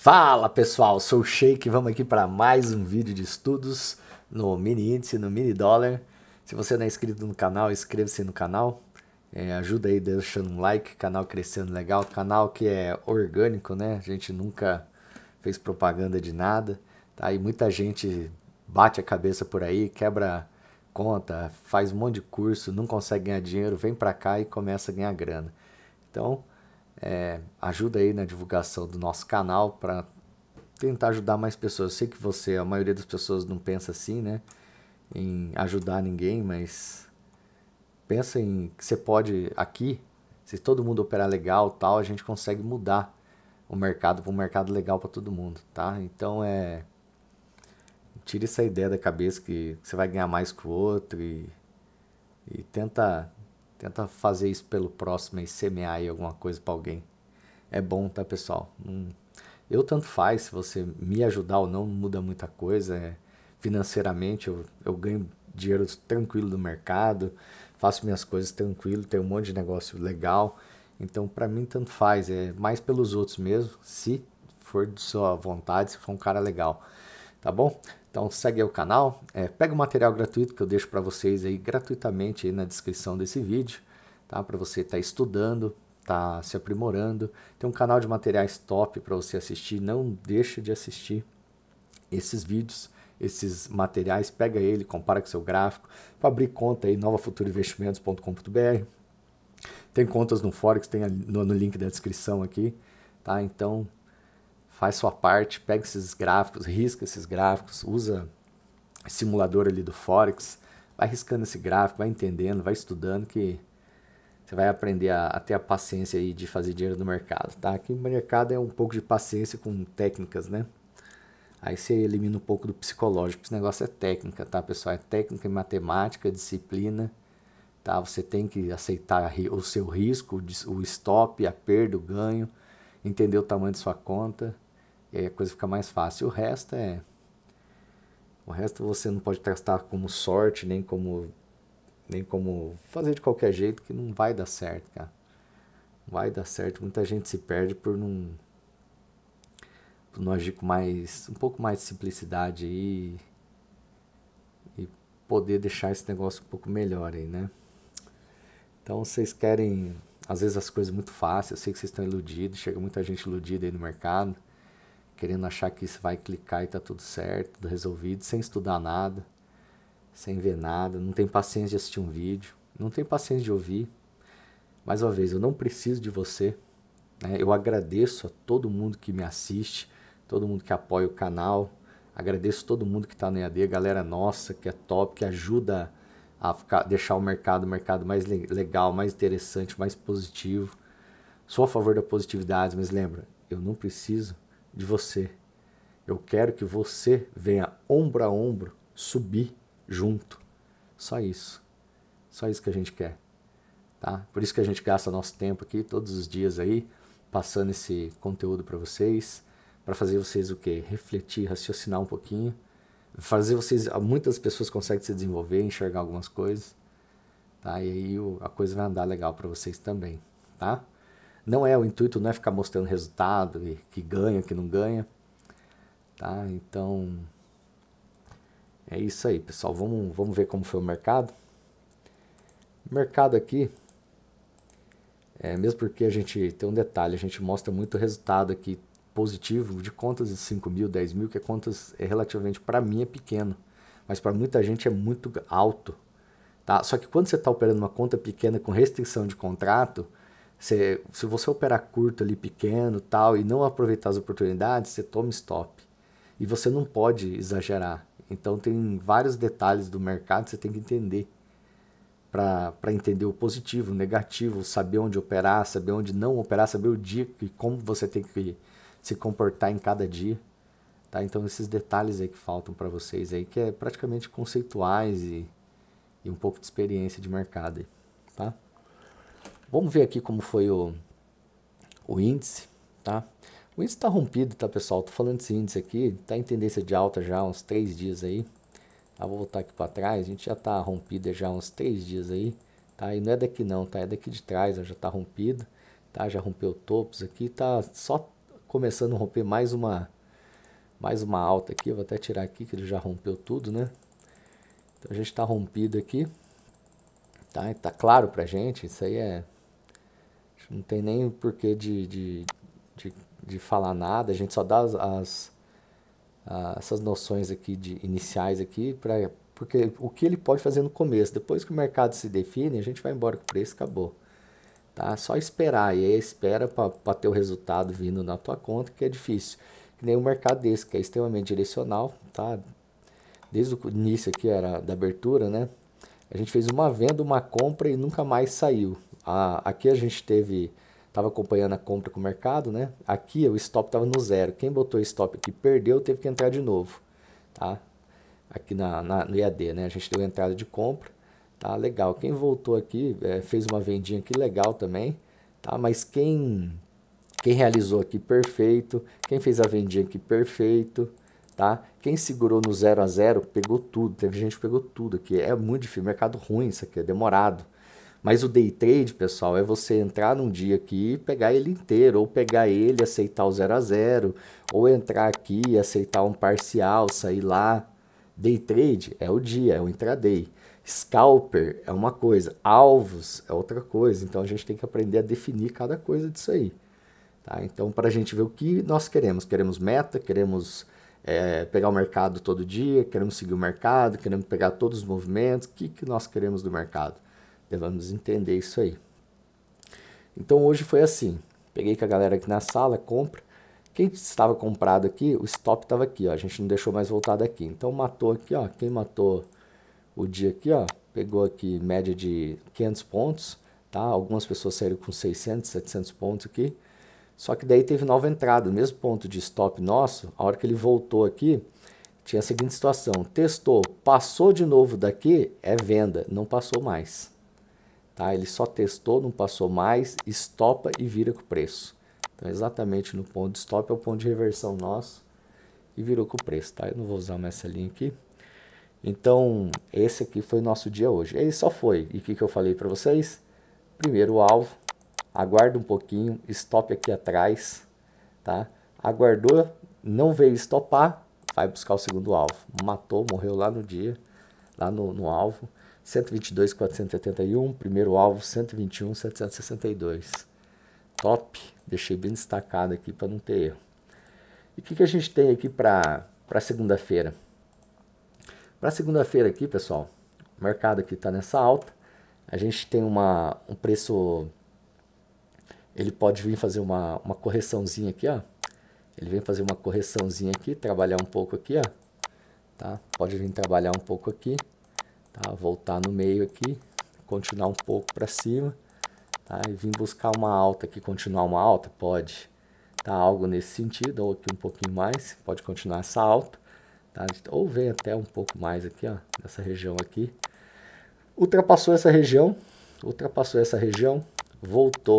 Fala pessoal, sou o Shake, vamos aqui para mais um vídeo de estudos no mini índice, no mini dólar. Se você não é inscrito no canal, inscreva-se no canal, é, ajuda aí deixando um like, canal crescendo legal, canal que é orgânico, né? A gente nunca fez propaganda de nada, tá? E muita gente bate a cabeça por aí, quebra conta, faz um monte de curso, não consegue ganhar dinheiro, vem para cá e começa a ganhar grana. Então, é, ajuda aí na divulgação do nosso canal para tentar ajudar mais pessoas. Eu sei que você, a maioria das pessoas não pensa assim, né? Em ajudar ninguém, mas pensa em que você pode aqui, se todo mundo operar legal, tal, a gente consegue mudar o mercado para um mercado legal para todo mundo, tá? Então é tira essa ideia da cabeça que você vai ganhar mais que o outro e, e tenta Tenta fazer isso pelo próximo e semear aí alguma coisa para alguém. É bom, tá, pessoal? Hum. Eu tanto faz, se você me ajudar ou não, muda muita coisa. É, financeiramente, eu, eu ganho dinheiro tranquilo do mercado, faço minhas coisas tranquilo, tenho um monte de negócio legal. Então, para mim, tanto faz. É mais pelos outros mesmo, se for de sua vontade, se for um cara legal. Tá bom? Então segue o canal, é, pega o material gratuito que eu deixo para vocês aí gratuitamente aí na descrição desse vídeo, tá? Para você estar tá estudando, tá se aprimorando. Tem um canal de materiais top para você assistir, não deixa de assistir esses vídeos, esses materiais, pega ele, compara com seu gráfico, para abrir conta aí novafuturoinvestimentos.com.br. Tem contas no Forex, tem no, no link da descrição aqui, tá? Então, faz sua parte, pega esses gráficos, risca esses gráficos, usa simulador ali do Forex, vai riscando esse gráfico, vai entendendo, vai estudando que você vai aprender a, a ter a paciência aí de fazer dinheiro no mercado, tá? Aqui no mercado é um pouco de paciência com técnicas, né? Aí você elimina um pouco do psicológico, esse negócio é técnica, tá, pessoal? É técnica e matemática, disciplina, tá? Você tem que aceitar o seu risco, o stop, a perda, o ganho, entender o tamanho de sua conta, e é, aí a coisa fica mais fácil. O resto é. O resto você não pode testar como sorte, nem como. Nem como fazer de qualquer jeito, que não vai dar certo, cara. Não vai dar certo. Muita gente se perde por não. Por não agir com mais. Um pouco mais de simplicidade aí. E, e poder deixar esse negócio um pouco melhor aí, né? Então vocês querem. Às vezes as coisas muito fáceis, eu sei que vocês estão iludidos, chega muita gente iludida aí no mercado querendo achar que isso vai clicar e tá tudo certo, tudo resolvido, sem estudar nada, sem ver nada, não tem paciência de assistir um vídeo, não tem paciência de ouvir. Mais uma vez, eu não preciso de você. Né? Eu agradeço a todo mundo que me assiste, todo mundo que apoia o canal. Agradeço todo mundo que está no EAD, galera nossa que é top, que ajuda a ficar, deixar o mercado o mercado mais legal, mais interessante, mais positivo. Sou a favor da positividade, mas lembra, eu não preciso de você. Eu quero que você venha ombro a ombro subir junto. Só isso. Só isso que a gente quer. Tá? Por isso que a gente gasta nosso tempo aqui todos os dias aí, passando esse conteúdo para vocês, para fazer vocês o quê? Refletir, raciocinar um pouquinho, fazer vocês, muitas pessoas conseguem se desenvolver, enxergar algumas coisas, tá? E aí a coisa vai andar legal para vocês também, tá? Não é o intuito, não é ficar mostrando resultado e que ganha, que não ganha. Tá? Então é isso aí, pessoal. Vamos, vamos ver como foi o mercado. O mercado aqui, é, mesmo porque a gente tem um detalhe, a gente mostra muito resultado aqui positivo de contas de 5 mil, 10 mil, que é contas é relativamente para mim é pequeno, mas para muita gente é muito alto. Tá? Só que quando você está operando uma conta pequena com restrição de contrato, se se você operar curto ali, pequeno tal, e não aproveitar as oportunidades, você toma stop. E você não pode exagerar. Então tem vários detalhes do mercado que você tem que entender para entender o positivo, o negativo, saber onde operar, saber onde não operar, saber o dia e como você tem que se comportar em cada dia. Tá? Então esses detalhes aí que faltam para vocês aí, que é praticamente conceituais e, e um pouco de experiência de mercado. Aí, tá? Vamos ver aqui como foi o, o índice, tá? O índice está rompido, tá, pessoal? Tô falando desse índice aqui, tá em tendência de alta já há uns três dias aí. Tá? Vou voltar aqui para trás, a gente já tá rompido já há uns três dias aí, tá? E não é daqui não, tá? É daqui de trás, ó, já tá rompido, tá? Já rompeu topos aqui, tá só começando a romper mais uma mais uma alta aqui, vou até tirar aqui que ele já rompeu tudo, né? Então a gente está rompido aqui, tá? E tá claro pra gente, isso aí é não tem nem porquê de, de, de, de falar nada, a gente só dá as, as essas noções aqui de iniciais aqui para porque o que ele pode fazer no começo, depois que o mercado se define, a gente vai embora com o preço, acabou. Tá? Só esperar, e aí espera para ter o resultado vindo na tua conta, que é difícil. Que nem o um mercado desse, que é extremamente direcional, tá? Desde o início aqui era da abertura, né? A gente fez uma venda, uma compra e nunca mais saiu aqui a gente teve, estava acompanhando a compra com o mercado, né? Aqui o stop estava no zero. Quem botou stop aqui perdeu, teve que entrar de novo, tá? Aqui na, na, no IAD, né? A gente deu entrada de compra, tá? Legal. Quem voltou aqui é, fez uma vendinha aqui legal também, tá? Mas quem quem realizou aqui perfeito, quem fez a vendinha aqui perfeito, tá? Quem segurou no 0 a 0 pegou tudo, teve gente que pegou tudo aqui. É muito difícil, mercado ruim isso aqui, é demorado. Mas o day trade, pessoal, é você entrar num dia aqui e pegar ele inteiro, ou pegar ele, aceitar o 0 a 0, ou entrar aqui, aceitar um parcial, sair lá. Day trade é o dia, é o intraday. Scalper é uma coisa, alvos é outra coisa. Então a gente tem que aprender a definir cada coisa disso aí. Tá? Então, para a gente ver o que nós queremos, queremos meta, queremos é, pegar o mercado todo dia, queremos seguir o mercado, queremos pegar todos os movimentos, o que, que nós queremos do mercado vamos entender isso aí. Então hoje foi assim. Peguei com a galera aqui na sala, compra. Quem estava comprado aqui, o stop estava aqui, ó. A gente não deixou mais voltar daqui. Então matou aqui, ó. Quem matou o dia aqui, ó. Pegou aqui média de 500 pontos, tá? Algumas pessoas saíram com 600, 700 pontos aqui. Só que daí teve nova entrada, mesmo ponto de stop nosso. A hora que ele voltou aqui, tinha a seguinte situação: testou, passou de novo daqui, é venda, não passou mais. Tá? Ele só testou, não passou mais, estopa e vira com o preço. Então, exatamente no ponto de stop é o ponto de reversão nosso e virou com o preço. Tá? Eu não vou usar mais essa linha aqui. Então, esse aqui foi o nosso dia hoje. Ele só foi. E o que, que eu falei para vocês? Primeiro o alvo, aguarda um pouquinho, stop aqui atrás, tá? Aguardou, não veio estopar, vai buscar o segundo alvo. Matou, morreu lá no dia, lá no, no alvo. 122, 481. Primeiro alvo, 121, 762. Top. Deixei bem destacado aqui para não ter erro. E o que, que a gente tem aqui para segunda-feira? Para segunda-feira aqui, pessoal, o mercado aqui está nessa alta. A gente tem uma, um preço... Ele pode vir fazer uma, uma correçãozinha aqui, ó. Ele vem fazer uma correçãozinha aqui, trabalhar um pouco aqui, ó. Tá? Pode vir trabalhar um pouco aqui Tá? Voltar no meio aqui, continuar um pouco para cima. Tá? E vim buscar uma alta aqui, continuar uma alta? Pode. Tá? Algo nesse sentido, ou aqui um pouquinho mais, pode continuar essa alta. Tá? Ou vem até um pouco mais aqui, ó, nessa região aqui. Ultrapassou essa região, ultrapassou essa região, voltou.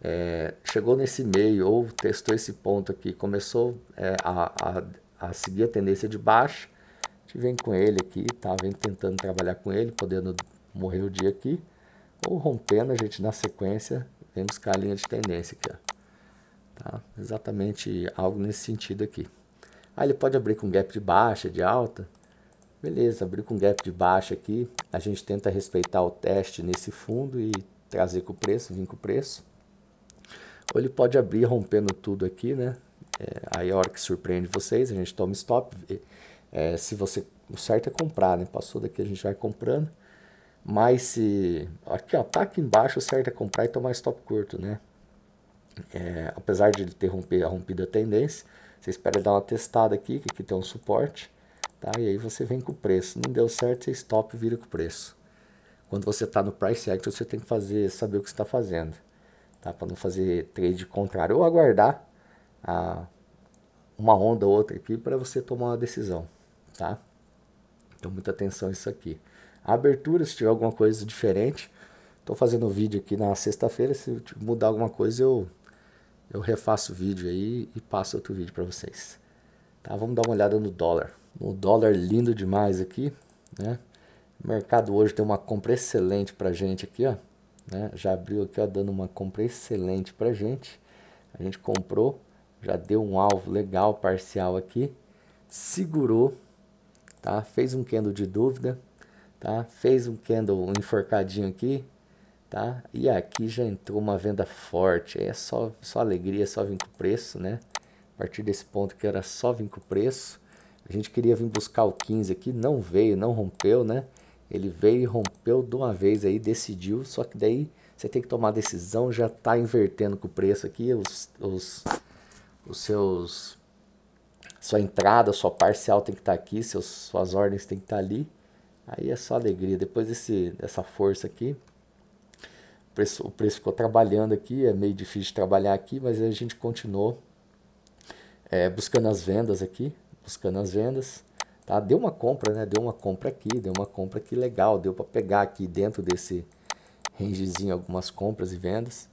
É, chegou nesse meio ou testou esse ponto aqui, começou é, a, a, a seguir a tendência de baixo, gente vem com ele aqui, tá? Vem tentando trabalhar com ele, podendo morrer o dia aqui. Ou rompendo, a gente na sequência vem buscar é a linha de tendência aqui, ó. Tá? Exatamente algo nesse sentido aqui. Aí ah, ele pode abrir com gap de baixa, de alta. Beleza, abrir com gap de baixa aqui. A gente tenta respeitar o teste nesse fundo e trazer com o preço, vir com o preço. Ou ele pode abrir rompendo tudo aqui, né? É, aí a hora que surpreende vocês, a gente toma stop, é, se você. O certo é comprar, né? Passou daqui a gente vai comprando. Mas se. Aqui, ó, tá aqui embaixo, o certo é comprar e tomar stop curto, né? É, apesar de ele ter rompido, a tendência, você espera dar uma testada aqui, que aqui tem um suporte, tá? E aí você vem com o preço. Não deu certo, você stop vira com o preço. Quando você está no price action, você tem que fazer, saber o que está fazendo, tá? Para não fazer trade contrário ou aguardar a, uma onda ou outra aqui para você tomar uma decisão tá? Então muita atenção isso aqui. A abertura, se tiver alguma coisa diferente, estou fazendo o vídeo aqui na sexta-feira, se mudar alguma coisa eu eu refaço o vídeo aí e passo outro vídeo para vocês. Tá? Vamos dar uma olhada no dólar. O dólar lindo demais aqui, né? O mercado hoje tem uma compra excelente para gente aqui, ó. Né? Já abriu aqui, ó, dando uma compra excelente para gente. A gente comprou, já deu um alvo legal parcial aqui, segurou tá? Fez um candle de dúvida, tá? Fez um candle um enforcadinho aqui, tá? E aqui já entrou uma venda forte, é só, só alegria, só vir com preço, né? A partir desse ponto que era só vir com preço, a gente queria vir buscar o 15 aqui, não veio, não rompeu, né? Ele veio e rompeu de uma vez aí, decidiu, só que daí você tem que tomar decisão, já está invertendo com o preço aqui, os, os, os seus sua entrada, sua parcial tem que estar tá aqui, seus, suas ordens tem que estar tá ali. Aí é só alegria. Depois desse, dessa força aqui, o preço, o preço ficou trabalhando aqui, é meio difícil de trabalhar aqui, mas a gente continuou é, buscando as vendas aqui, buscando as vendas. Tá? Deu uma compra, né? Deu uma compra aqui, deu uma compra aqui legal, deu para pegar aqui dentro desse rangezinho algumas compras e vendas.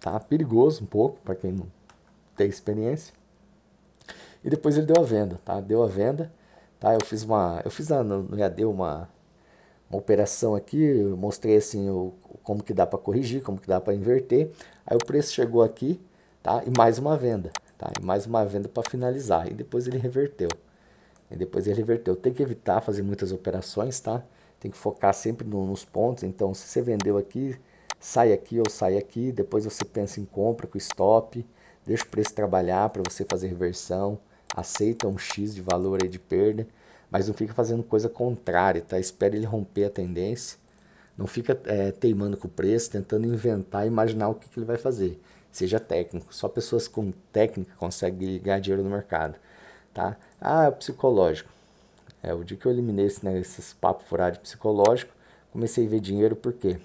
Tá perigoso um pouco para quem não tem experiência, e depois ele deu a venda, tá? Deu a venda, tá? Eu fiz uma, eu fiz na, no EAD uma, uma operação aqui, eu mostrei assim o, como que dá para corrigir, como que dá para inverter. Aí o preço chegou aqui, tá? E mais uma venda, tá? E mais uma venda para finalizar. E depois ele reverteu. E depois ele reverteu. Tem que evitar fazer muitas operações, tá? Tem que focar sempre no, nos pontos. Então, se você vendeu aqui, sai aqui ou sai aqui. Depois você pensa em compra com stop. Deixa o preço trabalhar para você fazer reversão aceita um X de valor aí de perda, mas não fica fazendo coisa contrária, tá? Espera ele romper a tendência, não fica é, teimando com o preço, tentando inventar e imaginar o que, que ele vai fazer. Seja técnico, só pessoas com técnica conseguem ganhar dinheiro no mercado, tá? Ah, é psicológico. É, o dia que eu eliminei esse, né, esses papos furados psicológico, comecei a ver dinheiro por quê?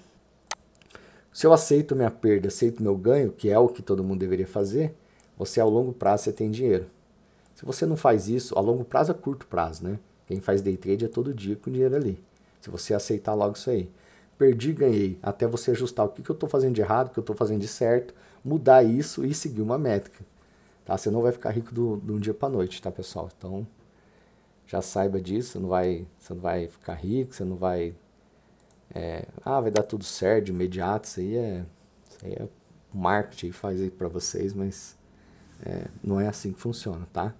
Se eu aceito minha perda, aceito meu ganho, que é o que todo mundo deveria fazer, você ao longo prazo você tem dinheiro. Se você não faz isso, a longo prazo a é curto prazo, né? Quem faz day trade é todo dia com dinheiro ali. Se você aceitar logo isso aí. Perdi, ganhei, até você ajustar o que, que eu estou fazendo de errado, o que eu estou fazendo de certo, mudar isso e seguir uma métrica. Tá? Você não vai ficar rico do, de um dia para noite, tá, pessoal? Então, já saiba disso, você não vai, você não vai ficar rico, você não vai... É, ah, vai dar tudo certo de imediato, isso aí é... Isso aí é marketing faz aí para vocês, mas é, não é assim que funciona, tá?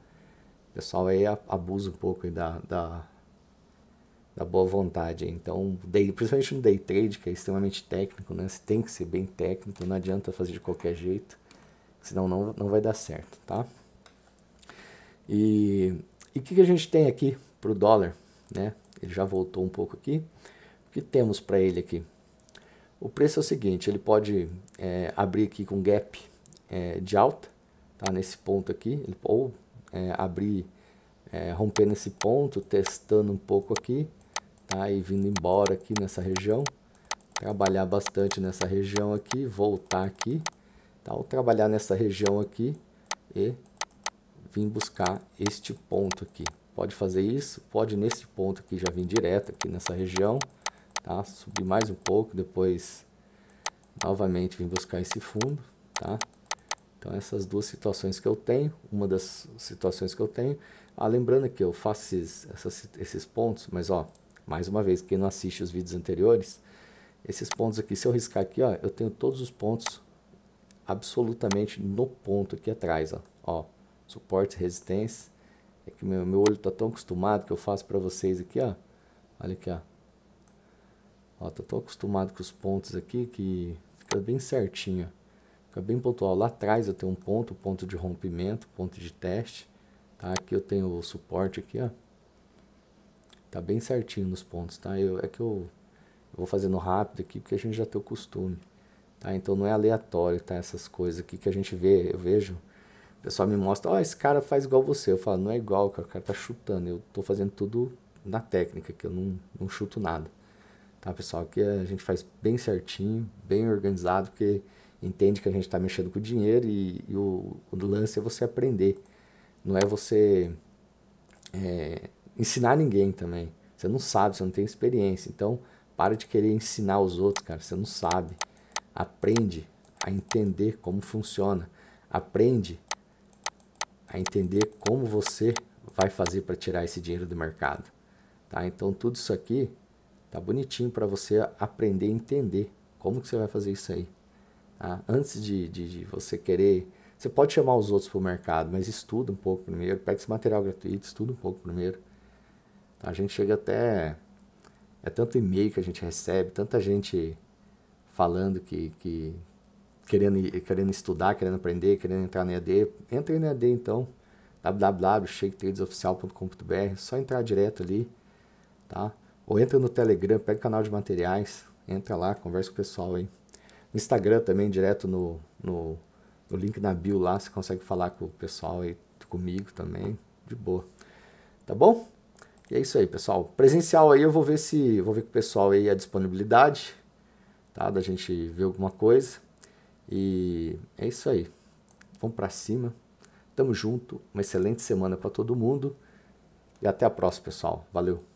pessoal aí abusa um pouco da, da, da, boa vontade. Então, day, principalmente no day trade, que é extremamente técnico, né? Você tem que ser bem técnico, não adianta fazer de qualquer jeito, senão não, não vai dar certo, tá? E o que, que a gente tem aqui para o dólar, né? Ele já voltou um pouco aqui. O que temos para ele aqui? O preço é o seguinte, ele pode é, abrir aqui com gap é, de alta, tá? Nesse ponto aqui, ele, ou é, abrir, é, romper nesse ponto, testando um pouco aqui, tá? E vindo embora aqui nessa região, trabalhar bastante nessa região aqui, voltar aqui, tá? Ou trabalhar nessa região aqui e vir buscar este ponto aqui. Pode fazer isso, pode nesse ponto aqui já vir direto aqui nessa região, tá? Subir mais um pouco, depois novamente vir buscar esse fundo, tá? Então essas duas situações que eu tenho, uma das situações que eu tenho, ah, lembrando que eu faço esses, essas, esses pontos, mas ó, mais uma vez, quem não assiste os vídeos anteriores, esses pontos aqui, se eu riscar aqui, ó, eu tenho todos os pontos absolutamente no ponto aqui atrás, ó, ó suporte, resistência, é que meu, meu olho tá tão acostumado que eu faço para vocês aqui, ó, olha aqui, ó, ó, tô tá tão acostumado com os pontos aqui que fica bem certinho, ó. Fica bem pontual. Lá atrás eu tenho um ponto, ponto de rompimento, ponto de teste. Tá? Aqui eu tenho o suporte aqui, ó. Tá bem certinho nos pontos, tá? Eu, é que eu, eu vou fazendo rápido aqui porque a gente já tem o costume. Tá? Então não é aleatório, tá? Essas coisas aqui que a gente vê, eu vejo o pessoal me mostra, ó, oh, esse cara faz igual você. Eu falo, não é igual, cara, o cara tá chutando. Eu tô fazendo tudo na técnica, que eu não, não chuto nada. Tá, pessoal? Aqui a gente faz bem certinho, bem organizado, porque entende que a gente está mexendo com dinheiro e, e o, o, lance é você aprender. Não é você é, ensinar ninguém também. Você não sabe, você não tem experiência. Então, para de querer ensinar os outros, cara. Você não sabe. Aprende a entender como funciona. Aprende a entender como você vai fazer para tirar esse dinheiro do mercado. Tá? Então, tudo isso aqui tá bonitinho para você aprender a entender como que você vai fazer isso aí. Tá? Antes de, de, de, você querer. Você pode chamar os outros para o mercado, mas estuda um pouco primeiro. Pega esse material gratuito, estuda um pouco primeiro. A gente chega até. É tanto e-mail que a gente recebe, tanta gente falando que, que querendo, querendo estudar, querendo aprender, querendo entrar na EAD, aí na EAD então, www.shaketradesoficial.com.br, só entrar direto ali, tá? Ou entra no Telegram, pega o canal de materiais, entra lá, conversa com o pessoal aí. Instagram também, direto no, no, no link na bio lá, você consegue falar com o pessoal e comigo também, de boa. Tá bom? E é isso aí, pessoal. Presencial aí eu vou ver se vou ver com o pessoal aí a disponibilidade, tá? Da gente ver alguma coisa. E é isso aí. Vamos para cima. Tamo junto. Uma excelente semana para todo mundo. E até a próxima, pessoal. Valeu.